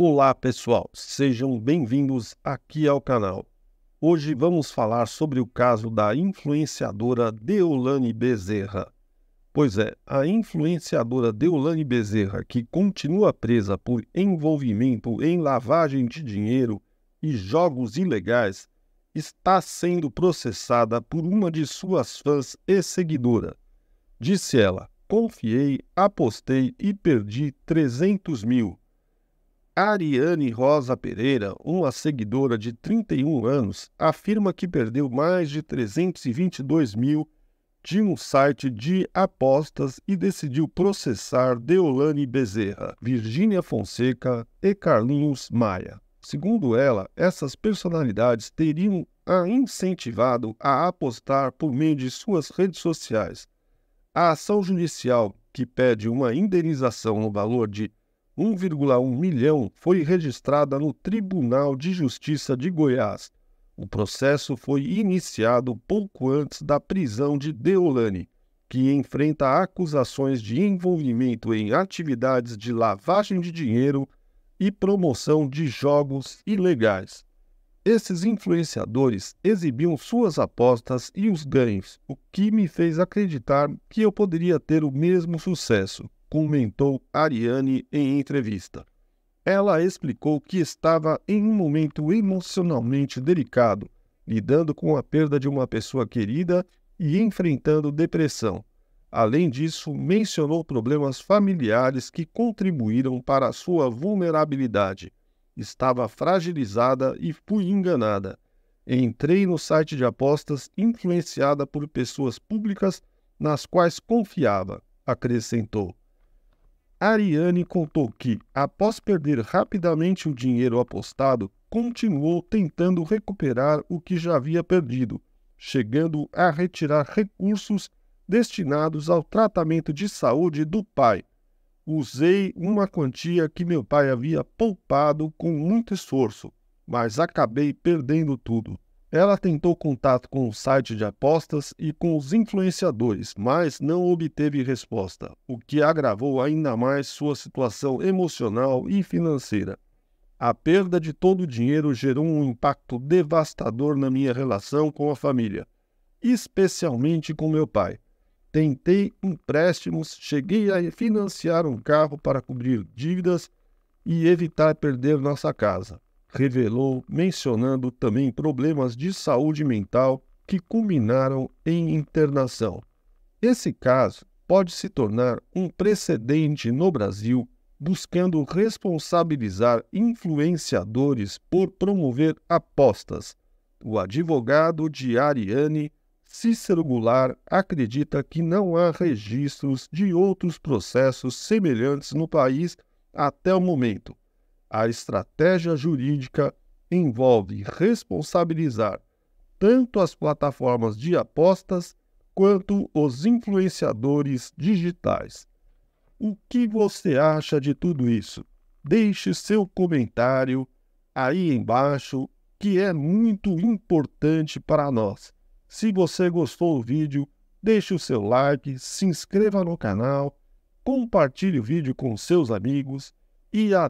Olá pessoal, sejam bem-vindos aqui ao canal. Hoje vamos falar sobre o caso da influenciadora Deolane Bezerra. Pois é, a influenciadora Deolane Bezerra, que continua presa por envolvimento em lavagem de dinheiro e jogos ilegais, está sendo processada por uma de suas fãs e seguidora. Disse ela: Confiei, apostei e perdi 300 mil Ariane Rosa Pereira, uma seguidora de 31 anos, afirma que perdeu mais de 322 mil de um site de apostas e decidiu processar Deolane Bezerra, Virgínia Fonseca e Carlinhos Maia. Segundo ela, essas personalidades teriam a incentivado a apostar por meio de suas redes sociais. A ação judicial, que pede uma indenização no valor de 1,1 milhão foi registrada no Tribunal de Justiça de Goiás. O processo foi iniciado pouco antes da prisão de Deolane, que enfrenta acusações de envolvimento em atividades de lavagem de dinheiro e promoção de jogos ilegais. Esses influenciadores exibiam suas apostas e os ganhos, o que me fez acreditar que eu poderia ter o mesmo sucesso comentou Ariane em entrevista. Ela explicou que estava em um momento emocionalmente delicado, lidando com a perda de uma pessoa querida e enfrentando depressão. Além disso, mencionou problemas familiares que contribuíram para a sua vulnerabilidade. Estava fragilizada e fui enganada. Entrei no site de apostas influenciada por pessoas públicas nas quais confiava, acrescentou. Ariane contou que, após perder rapidamente o dinheiro apostado, continuou tentando recuperar o que já havia perdido, chegando a retirar recursos destinados ao tratamento de saúde do pai. Usei uma quantia que meu pai havia poupado com muito esforço, mas acabei perdendo tudo. Ela tentou contato com o site de apostas e com os influenciadores, mas não obteve resposta, o que agravou ainda mais sua situação emocional e financeira. A perda de todo o dinheiro gerou um impacto devastador na minha relação com a família, especialmente com meu pai. Tentei empréstimos, cheguei a financiar um carro para cobrir dívidas e evitar perder nossa casa revelou, mencionando também problemas de saúde mental que culminaram em internação. Esse caso pode se tornar um precedente no Brasil, buscando responsabilizar influenciadores por promover apostas. O advogado de Ariane, Cícero Goulart, acredita que não há registros de outros processos semelhantes no país até o momento. A estratégia jurídica envolve responsabilizar tanto as plataformas de apostas quanto os influenciadores digitais. O que você acha de tudo isso? Deixe seu comentário aí embaixo, que é muito importante para nós. Se você gostou do vídeo, deixe o seu like, se inscreva no canal, compartilhe o vídeo com seus amigos e até